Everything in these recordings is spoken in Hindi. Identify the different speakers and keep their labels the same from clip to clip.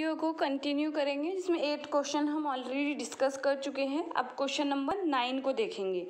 Speaker 1: वीडियो को कंटिन्यू करेंगे जिसमें एट क्वेश्चन हम ऑलरेडी डिस्कस कर चुके हैं अब क्वेश्चन नंबर नाइन को देखेंगे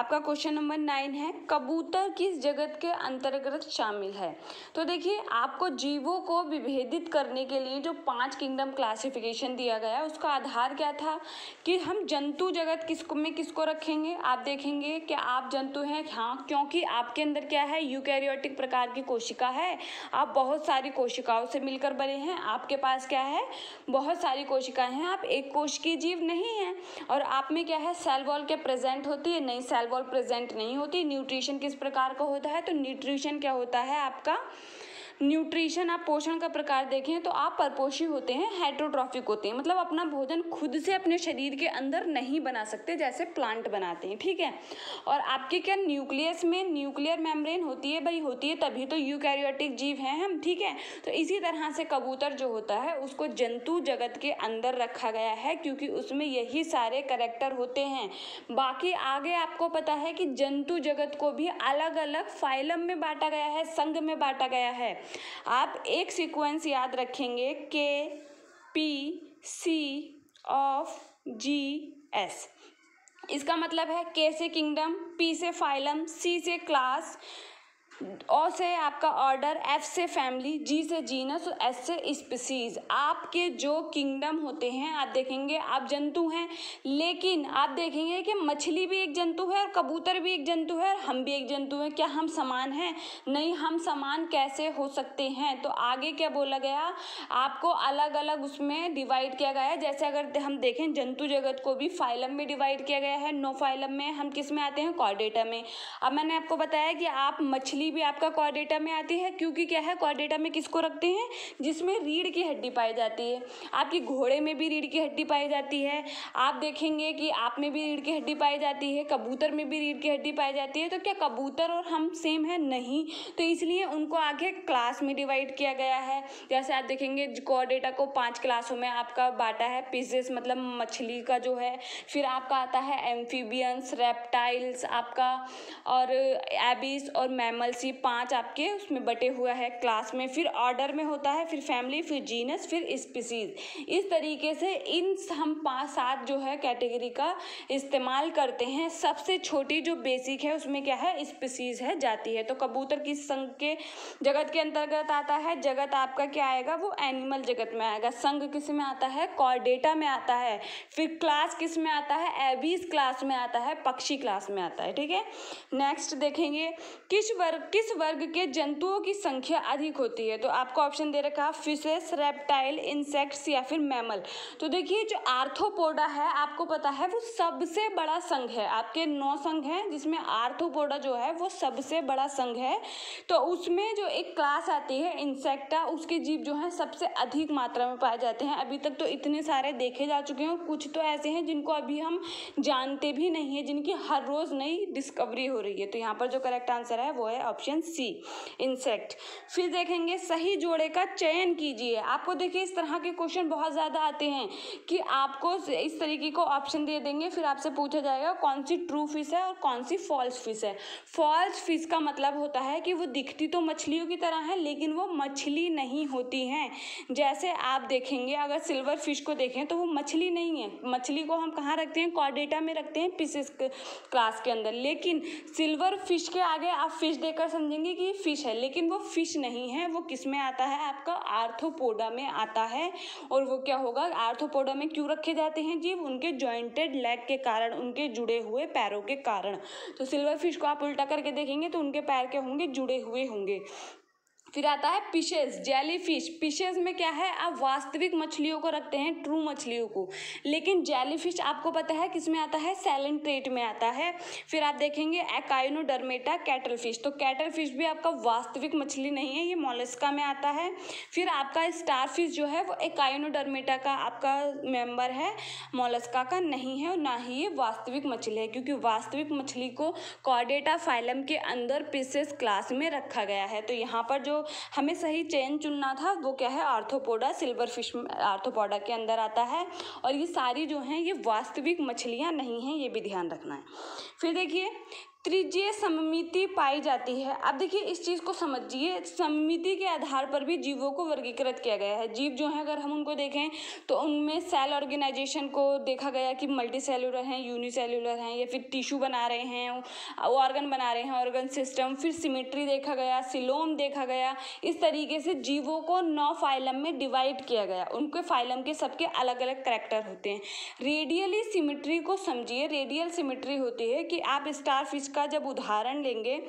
Speaker 1: आपका क्वेश्चन नंबर नाइन है कबूतर किस जगत के अंतर्गत शामिल है तो देखिए आपको जीवों को विभेदित करने के लिए जो पांच किंगडम क्लासिफिकेशन दिया गया उसका आधार क्या था कि हम जंतु जगत किस में किसको रखेंगे आप देखेंगे कि आप जंतु हैं हाँ क्योंकि आपके अंदर क्या है यूकैरियोटिक प्रकार की कोशिका है आप बहुत सारी कोशिकाओं से मिलकर बने हैं आपके पास क्या है है बहुत सारी कोशिकाएं हैं आप एक कोश की जीव नहीं हैं और आप में क्या है सेल वॉल के प्रेजेंट होती है नहीं सेल वॉल प्रेजेंट नहीं होती न्यूट्रिशन किस प्रकार का होता है तो न्यूट्रिशन क्या होता है आपका न्यूट्रिशन आप पोषण का प्रकार देखें तो आप परपोषी होते हैं हाइड्रोट्रॉफिक होते हैं मतलब अपना भोजन खुद से अपने शरीर के अंदर नहीं बना सकते जैसे प्लांट बनाते हैं ठीक है और आपके क्या न्यूक्लियस में न्यूक्लियर मेम्ब्रेन होती है भाई होती है तभी तो यूकैरियोटिक जीव हैं हम ठीक है तो इसी तरह से कबूतर जो होता है उसको जंतु जगत के अंदर रखा गया है क्योंकि उसमें यही सारे करेक्टर होते हैं बाकी आगे आपको पता है कि जंतु जगत को भी अलग अलग फाइलम में बांटा गया है संघ में बांटा गया है आप एक सीक्वेंस याद रखेंगे K P C O F G S इसका मतलब है के से किंगडम पी से फाइलम सी से क्लास ओ से आपका ऑर्डर एफ से फैमिली जी से जीनस और एस से स्पीसीज आपके जो किंगडम होते हैं आप देखेंगे आप जंतु हैं लेकिन आप देखेंगे कि मछली भी एक जंतु है और कबूतर भी एक जंतु है और हम भी एक जंतु हैं क्या हम समान हैं नहीं हम समान कैसे हो सकते हैं तो आगे क्या बोला गया आपको अलग अलग उसमें डिवाइड किया गया है जैसे अगर हम देखें जंतु जगत को भी फाइलम में डिवाइड किया गया है नो फाइलम में हम किस में आते हैं कॉर्डेटा में अब मैंने आपको बताया कि आप मछली हड्डी भी आपका कॉर्डेटा में आती है क्योंकि क्या है कॉर्डेटा में किसको रखते हैं जिसमें रीढ़ की हड्डी पाई जाती है आपके घोड़े में भी रीढ़ की हड्डी पाई जाती है आप देखेंगे कि आप में भी रीढ़ की हड्डी पाई जाती है कबूतर में भी रीढ़ की हड्डी पाई जाती है तो क्या कबूतर और हम सेम है नहीं तो इसलिए उनको आगे क्लास में डिवाइड किया गया है जैसे आप देखेंगे कॉर्डेटा को पाँच क्लासों में आपका बांटा है पिजेस मतलब मछली का जो है फिर आपका आता है एम्फीबियंस रेप्टाइल्स आपका और एबिस और मैमल्स गैलेक्सी पाँच आपके उसमें बटे हुआ है क्लास में फिर ऑर्डर में होता है फिर फैमिली फिर जीनस फिर स्पीसीज इस तरीके से इन हम पाँच सात जो है कैटेगरी का इस्तेमाल करते हैं सबसे छोटी जो बेसिक है उसमें क्या है स्पीसीज है जाती है तो कबूतर किस संघ के जगत के अंतर्गत आता है जगत आपका क्या आएगा वो एनिमल जगत में आएगा संघ किस में आता है कॉर्डेटा में आता है फिर क्लास किस में आता है एबीज क्लास में आता है पक्षी क्लास में आता है ठीक है नेक्स्ट देखेंगे किस वर्ग किस वर्ग के जंतुओं की संख्या अधिक होती है तो आपको ऑप्शन दे रखा फिशेस रेप्टाइल इंसेक्ट्स या फिर मैमल तो देखिए जो आर्थोपोडा है आपको पता है वो सबसे बड़ा संघ है आपके नौ संघ हैं जिसमें आर्थोपोडा जो है वो सबसे बड़ा संघ है तो उसमें जो एक क्लास आती है इंसेक्टा उसके जीव जो है सबसे अधिक मात्रा में पाए जाते हैं अभी तक तो इतने सारे देखे जा चुके हैं कुछ तो ऐसे हैं जिनको अभी हम जानते भी नहीं है जिनकी हर रोज़ नई डिस्कवरी हो रही है तो यहाँ पर जो करेक्ट आंसर है वो है ऑप्शन ऑप्शन सी इंसेक्ट फिर देखेंगे सही जोड़े का चयन कीजिए आपको देखिए इस तरह के क्वेश्चन बहुत ज़्यादा आते हैं कि आपको इस तरीके को ऑप्शन दे देंगे फिर आपसे पूछा जाएगा कौन सी ट्रू फिश है और कौन सी फॉल्स फिश है फॉल्स फिश का मतलब होता है कि वो दिखती तो मछलियों की तरह है लेकिन वो मछली नहीं होती हैं जैसे आप देखेंगे अगर सिल्वर फिश को देखें तो वो मछली नहीं है मछली को हम कहाँ रखते हैं कॉर्डेटा में रखते हैं पीसेस क्लास के अंदर लेकिन सिल्वर फिश के आगे आप फिश देख देखकर समझेंगे कि ये फिश है लेकिन वो फिश नहीं है वो किस में आता है आपका आर्थोपोडा में आता है और वो क्या होगा आर्थोपोडा में क्यों रखे जाते हैं जीव उनके ज्वाइंटेड लेग के कारण उनके जुड़े हुए पैरों के कारण तो सिल्वर फिश को आप उल्टा करके देखेंगे तो उनके पैर के होंगे जुड़े हुए होंगे फिर आता है पिशेज जैली फिश पिशेज में क्या है आप वास्तविक मछलियों को रखते हैं ट्रू मछलियों को लेकिन जैली फिश आपको पता है किस में आता है सैलेंट्रेट में आता है फिर आप देखेंगे एकाइनोडर्मेटा कैटल फिश तो कैटल फिश भी आपका वास्तविक मछली नहीं है ये मोलस्का में आता है फिर आपका स्टार फिश जो है वो एकाइनोडर्मेटा का आपका मेम्बर है मोलस्का का नहीं है और ना ही ये वास्तविक मछली है क्योंकि वास्तविक मछली को कॉडेटा फाइलम के अंदर पिशेज क्लास में रखा गया है तो यहाँ पर जो हमें सही चेन चुनना था वो क्या है आर्थोपोडा सिल्वर फिश आर्थोपोडा के अंदर आता है और ये सारी जो हैं ये वास्तविक मछलियाँ नहीं हैं ये भी ध्यान रखना है फिर देखिए त्रिज्यीय सममिति पाई जाती है अब देखिए इस चीज़ को समझिए सममिति के आधार पर भी जीवों को वर्गीकृत किया गया है जीव जो है अगर हम उनको देखें तो उनमें सेल ऑर्गेनाइजेशन को देखा गया कि मल्टी सेलुलर हैं यूनिसेलुलर हैं या फिर टिश्यू बना रहे हैं ऑर्गन बना रहे हैं ऑर्गन सिस्टम फिर सिमिट्री देखा गया सिलोम देखा गया इस तरीके से जीवों को नौ फाइलम में डिवाइड किया गया उनके फाइलम के सबके अलग अलग करेक्टर होते हैं रेडियली सिमिट्री को समझिए रेडियल सिमिट्री होती है कि आप स्टार फिश का जब उदाहरण लेंगे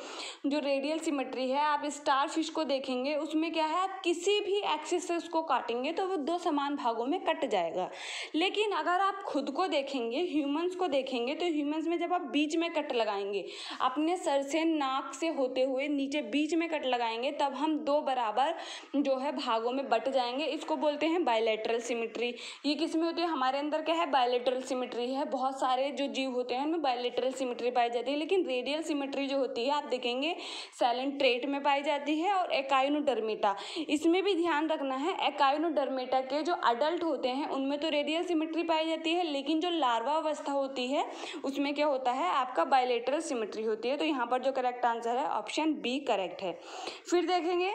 Speaker 1: जो रेडियल सिमेट्री है आप स्टार फिश को देखेंगे उसमें क्या है आप किसी भी एक्सिस से उसको काटेंगे तो वो दो समान भागों में कट जाएगा लेकिन अगर आप खुद को देखेंगे ह्यूमंस को देखेंगे तो ह्यूमंस में जब आप बीच में कट लगाएंगे अपने सर से नाक से होते हुए नीचे बीच में कट लगाएंगे तब हम दो बराबर जो है भागों में बट जाएंगे इसको बोलते हैं बायोलेटरल सिमिट्री ये किस में होती है हमारे अंदर क्या है बायोलेटरल सिमिट्री है बहुत सारे जो जीव होते हैं उनमें बायोलेटरल सिमिट्री पाई जाती है लेकिन रेडियल सिमेट्री जो होती है आप देखेंगे सैलेंट ट्रेट में पाई जाती है और एकाइनोडर्मेटा इसमें भी ध्यान रखना है एकाइनोडर्मेटा के जो अडल्ट होते हैं उनमें तो रेडियल सिमेट्री पाई जाती है लेकिन जो लार्वा अवस्था होती है उसमें क्या होता है आपका बायोलेटरल सिमेट्री होती है तो यहाँ पर जो करेक्ट आंसर है ऑप्शन बी करेक्ट है फिर देखेंगे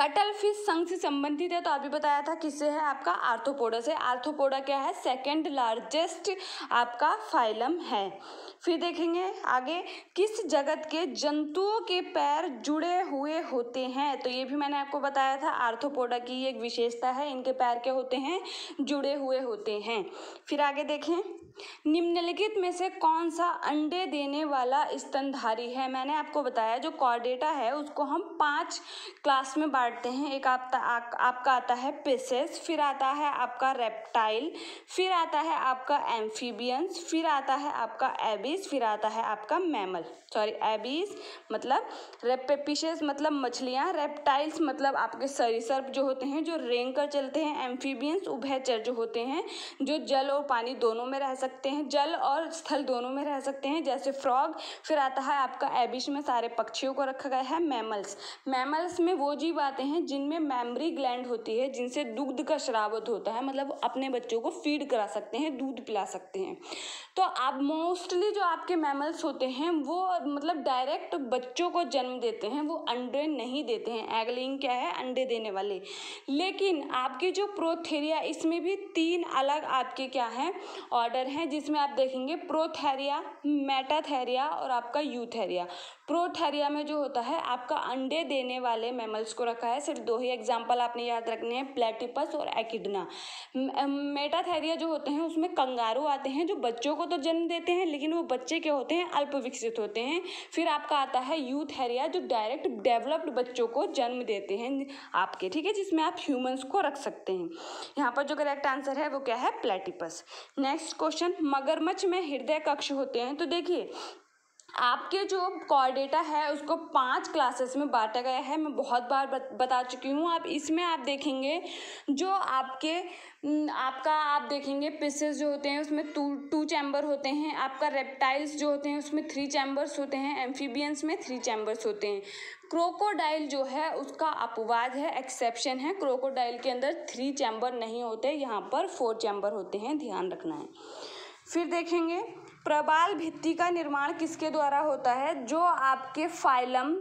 Speaker 1: कटल फिश संघ से संबंधित है तो अभी बताया था किससे है आपका आर्थोपोडा से आर्थोपोडा क्या है सेकंड लार्जेस्ट आपका फाइलम है फिर देखेंगे आगे किस जगत के जंतुओं के पैर जुड़े हुए होते हैं तो ये भी मैंने आपको बताया था आर्थोपोडा की एक विशेषता है इनके पैर क्या होते हैं जुड़े हुए होते हैं फिर आगे देखें निम्नलिखित में से कौन सा अंडे देने वाला स्तनधारी है मैंने आपको बताया जो कॉर्डेटा है उसको हम पांच क्लास में बांटते हैं एक आप, आ, आपका आता है पेसेस फिर आता है आपका रेप्टाइल फिर आता है आपका एम्फीबियंस फिर आता है आपका एबिस फिर आता है आपका मैमल सॉरी एबिस मतलब रेपेपिशेस मतलब मछलियाँ रेप्टाइल्स मतलब आपके सरीसर्प जो होते हैं जो रेंग कर चलते हैं एम्फीबियंस उभयचर जो होते हैं जो जल और पानी दोनों में रह सकते सकते हैं जल और स्थल दोनों में रह सकते हैं जैसे फ्रॉग फिर आता है आपका एबिश में सारे पक्षियों को रखा गया है मैमल्स मैमल्स में वो जीव आते हैं जिनमें मैमरी ग्लैंड होती है जिनसे दुग्ध का शराबत होता है मतलब अपने बच्चों को फीड करा सकते हैं दूध पिला सकते हैं तो आप मोस्टली जो आपके मैमल्स होते हैं वो मतलब डायरेक्ट बच्चों को जन्म देते हैं वो अंडे नहीं देते हैं एगलिंग क्या है अंडे देने वाले लेकिन आपकी जो प्रोथेरिया इसमें भी तीन अलग आपके क्या है ऑर्डर है हैं जिसमें आप देखेंगे प्रोथेरिया मेटाथेरिया और आपका यूथेरिया प्रोथेरिया में जो होता है आपका अंडे देने वाले मैमल्स को रखा है सिर्फ दो ही एग्जाम्पल आपने याद रखने हैं प्लेटिपस और एकिडना मेटाथेरिया जो होते हैं उसमें कंगारू आते हैं जो बच्चों को तो जन्म देते हैं लेकिन वो बच्चे क्या होते हैं अल्प विकसित होते हैं फिर आपका आता है यूथेरिया जो डायरेक्ट डेवलप्ड बच्चों को जन्म देते हैं आपके ठीक है जिसमें आप ह्यूमन्स को रख सकते हैं यहाँ पर जो करेक्ट आंसर है वो क्या है प्लेटिपस नेक्स्ट क्वेश्चन क्वेश्चन मगरमच्छ में हृदय कक्ष होते हैं तो देखिए आपके जो कॉर डेटा है उसको पांच क्लासेस में बांटा गया है मैं बहुत बार बता चुकी हूँ आप इसमें आप देखेंगे जो आपके आपका आप देखेंगे पिसेस जो होते हैं उसमें टू टू चैम्बर होते हैं आपका रेप्टाइल्स जो होते हैं उसमें थ्री चैम्बर्स होते हैं एम्फीबियंस में थ्री चैम्बर्स होते हैं क्रोकोडाइल जो है उसका अपवाद है एक्सेप्शन है क्रोकोडाइल के अंदर थ्री चैम्बर नहीं होते यहाँ पर फोर चैम्बर होते हैं ध्यान रखना है फिर देखेंगे प्रबाल भित्ति का निर्माण किसके द्वारा होता है जो आपके फाइलम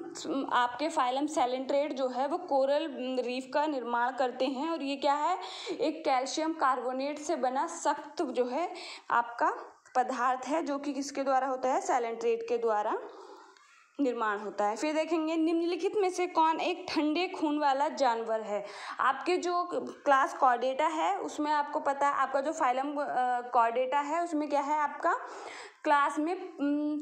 Speaker 1: आपके फाइलम सेलेंट्रेट जो है वो कोरल रीफ का निर्माण करते हैं और ये क्या है एक कैल्शियम कार्बोनेट से बना सख्त जो है आपका पदार्थ है जो कि किसके द्वारा होता है सेलेंट्रेट के द्वारा निर्माण होता है फिर देखेंगे निम्नलिखित में से कौन एक ठंडे खून वाला जानवर है आपके जो क्लास कॉर्डेटा है उसमें आपको पता है आपका जो फाइलम कॉर्डेटा है उसमें क्या है आपका क्लास में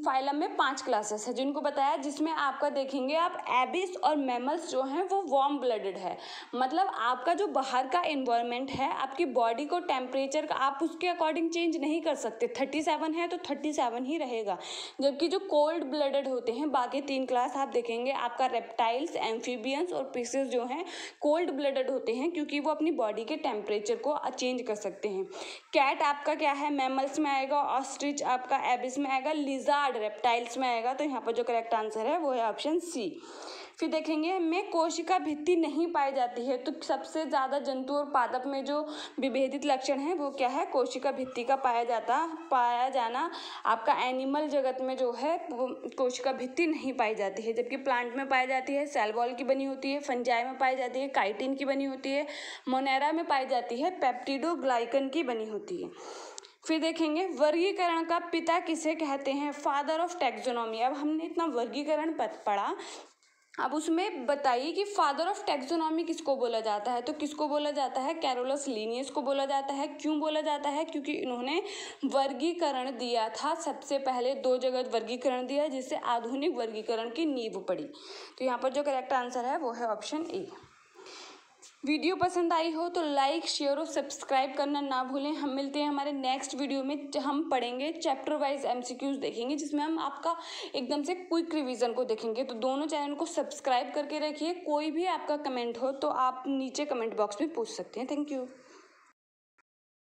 Speaker 1: फाइलम में पांच क्लासेस है जिनको बताया जिसमें आपका देखेंगे आप एबिस और मेमल्स जो हैं वो वार्म ब्लडेड है मतलब आपका जो बाहर का इन्वायरमेंट है आपकी बॉडी को टेम्परेचर का आप उसके अकॉर्डिंग चेंज नहीं कर सकते थर्टी सेवन है तो थर्टी सेवन ही रहेगा जबकि जो कोल्ड ब्लडेड होते हैं बाकी तीन क्लास आप देखेंगे आपका रेप्टाइल्स एम्फीबियंस और पीसेस जो हैं कोल्ड ब्लडेड होते हैं क्योंकि वो अपनी बॉडी के टेम्परेचर को चेंज कर सकते हैं कैट आपका क्या है मेमल्स में आएगा ऑस्ट्रिच आपका एबिस में आएगा लिजार्ड रेप्टाइल्स में आएगा तो यहाँ पर जो करेक्ट आंसर है वो है ऑप्शन सी फिर देखेंगे में कोशिका भित्ति नहीं पाई जाती है तो सबसे ज़्यादा जंतु और पादप में जो विभेदित लक्षण है वो क्या है कोशिका भित्ति का पाया जाता पाया जाना आपका एनिमल जगत में जो है कोशिका भित्ति नहीं पाई जाती है जबकि प्लांट में पाई जाती है सेलवॉल की बनी होती है फंजाई में पाई जाती है काइटिन की बनी होती है मोनेरा में पाई जाती है पेप्टिडोग्लाइकन की बनी होती है फिर देखेंगे वर्गीकरण का पिता किसे कहते हैं फादर ऑफ टेक्सोनॉमी अब हमने इतना वर्गीकरण पढ़ा अब उसमें बताइए कि फादर ऑफ टेक्सोनॉमी किसको बोला जाता है तो किसको बोला जाता है कैरोलस लीनियस को बोला जाता है क्यों बोला जाता है क्योंकि इन्होंने वर्गीकरण दिया था सबसे पहले दो जगह वर्गीकरण दिया जिससे आधुनिक वर्गीकरण की नींव पड़ी तो यहाँ पर जो करेक्ट आंसर है वो है ऑप्शन ए वीडियो पसंद आई हो तो लाइक शेयर और सब्सक्राइब करना ना भूलें हम मिलते हैं हमारे नेक्स्ट वीडियो में हम पढ़ेंगे चैप्टर वाइज एमसीक्यूज देखेंगे जिसमें हम आपका एकदम से क्विक रिवीजन को देखेंगे तो दोनों चैनल को सब्सक्राइब करके रखिए कोई भी आपका कमेंट हो तो आप नीचे कमेंट बॉक्स में पूछ सकते हैं थैंक यू